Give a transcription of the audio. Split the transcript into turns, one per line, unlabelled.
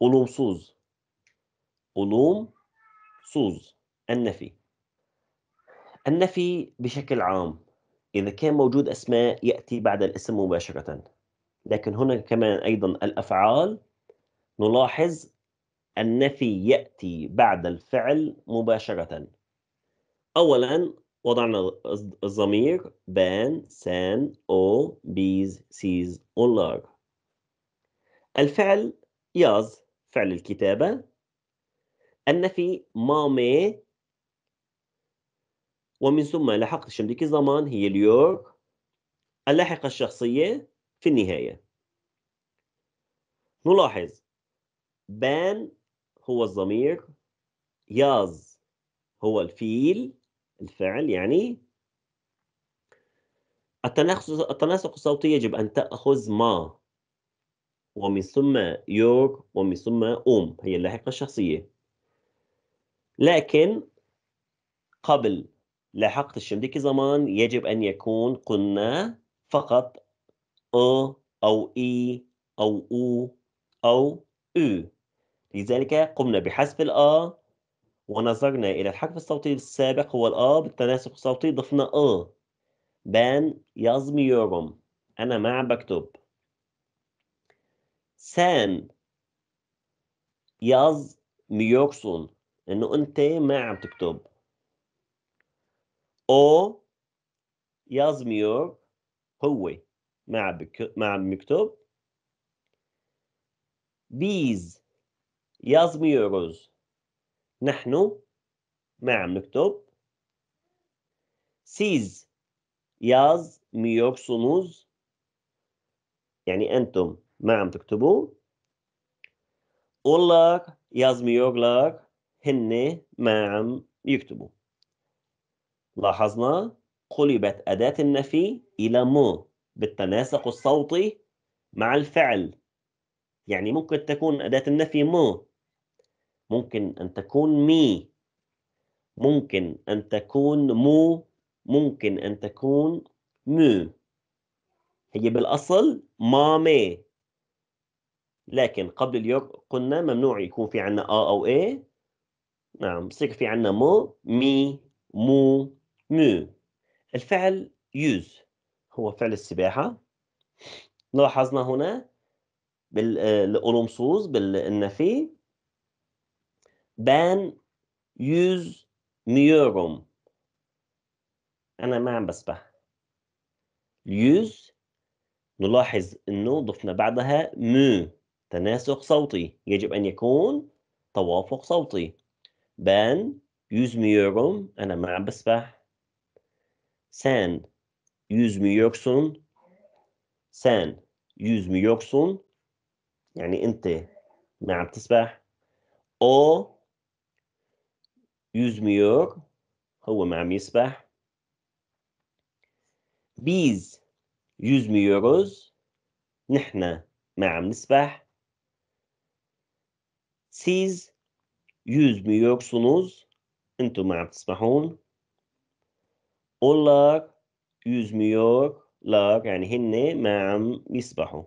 olumsuz olumsuz النفي النفي بشكل عام إذا كان موجود أسماء يأتي بعد الاسم مباشرة لكن هنا كمان أيضا الأفعال نلاحظ النفي يأتي بعد الفعل مباشرة أولا وضعنا الضمير بان سان أو بيز سيز أولار الفعل ياز فعل الكتابة النفي مامي ومن ثم لحقت شمدكي زمان هي اليور اللاحقة الشخصية في النهاية نلاحظ بان هو الضمير ياز هو الفيل الفعل يعني التناسق الصوتي يجب أن تأخذ ما ومن ثم يور ومن ثم أم هي اللاحقة الشخصية لكن قبل لاحقة الشمديك زمان يجب أن يكون قلنا فقط أ أو إي أو أو أو أو لذلك قمنا بحذف الأ ونظرنا إلى الحرف الصوتي السابق هو الأ بالتناسق الصوتي ضفنا أ بان يورم أنا ما عم بكتب سام ياز ميوكسون انه انت ما عم تكتب او ياز يازميور هو ما عم ما عم يكتب بيز ميوروز نحن ما عم نكتب سيز ياز ميوكسونوز يعني انتم ما عم تكتبوا والله يازميوغلار هن ما عم يكتبوا لاحظنا قلبت أداة النفي إلى مو بالتناسق الصوتي مع الفعل يعني ممكن تكون أداة النفي مو ممكن أن تكون مي ممكن أن تكون مو ممكن أن تكون مو هي بالأصل مامي لكن قبل اليوم قلنا ممنوع يكون في عندنا آ أو إيه نعم بصير في عندنا مو مي مو مو الفعل يوز هو فعل السباحة لاحظنا هنا بالقلمصوص آه، بالنفي بان يوز ميورم أنا ما عم بسبح يوز نلاحظ إنه ضفنا بعدها مو تناسق صوتي يجب أن يكون توافق صوتي بان ميوروم أنا ما عم بسبح سان يزميركسون سان يزميركسون يعني أنت ما عم تسبح أو ميور هو ما عم يسبح بيز ميوروز نحن ما عم نسبح سيز يوز مي يوكسونوز انتو ما عم تسمحون اولاك يوز مي يوك لاك يعني هن ما عم يسبحوا